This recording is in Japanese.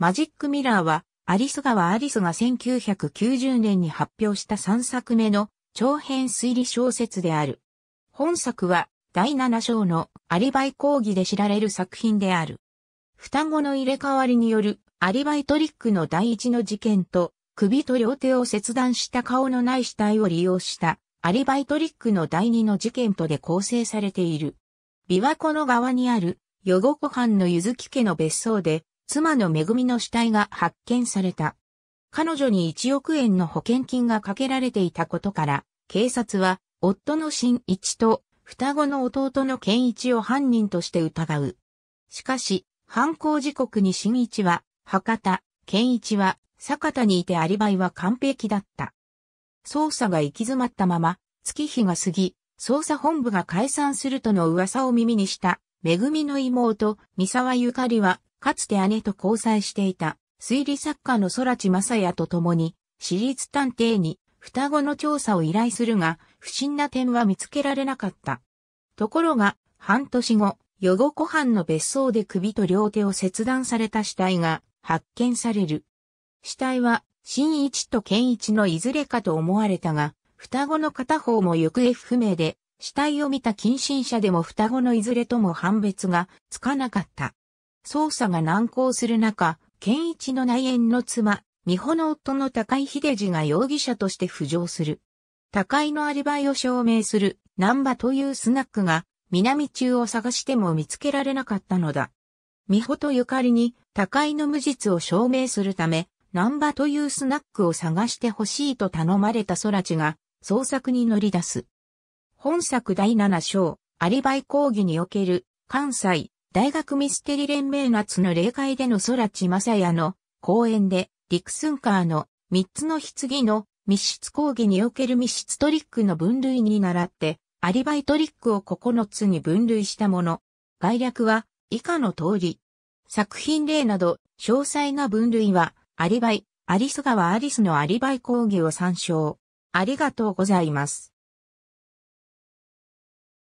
マジックミラーは、アリス川アリスが1990年に発表した3作目の長編推理小説である。本作は、第7章のアリバイ講義で知られる作品である。双子の入れ替わりによるアリバイトリックの第一の事件と、首と両手を切断した顔のない死体を利用したアリバイトリックの第二の事件とで構成されている。琵琶湖の側にある、ヨゴ湖畔のゆずき家の別荘で、妻の恵みの死体が発見された。彼女に1億円の保険金がかけられていたことから、警察は夫の新一と双子の弟の健一を犯人として疑う。しかし、犯行時刻に新一は博多、健一は坂田にいてアリバイは完璧だった。捜査が行き詰まったまま、月日が過ぎ、捜査本部が解散するとの噂を耳にした、めぐみの妹、三沢ゆかりはかつて姉と交際していた推理作家の空知正也と共に、私立探偵に双子の調査を依頼するが、不審な点は見つけられなかった。ところが、半年後、ヨ後湖畔の別荘で首と両手を切断された死体が発見される。死体は、新一と健一のいずれかと思われたが、双子の片方も行方不明で、死体を見た近親者でも双子のいずれとも判別がつかなかった。捜査が難航する中、健一の内縁の妻、美穂の夫の高井秀治が容疑者として浮上する。高井のアリバイを証明する、南波というスナックが、南中を探しても見つけられなかったのだ。美穂とゆかりに、高井の無実を証明するため、南波というスナックを探してほしいと頼まれた空知が、捜索に乗り出す。本作第7章、アリバイ講義における、関西、大学ミステリ連盟夏の霊界での空知正也の講演で、リクスンカーの3つの棺の密室講義における密室トリックの分類に倣って、アリバイトリックを9つに分類したもの。概略は以下の通り。作品例など、詳細な分類は、アリバイ、アリス川アリスのアリバイ講義を参照。ありがとうございます。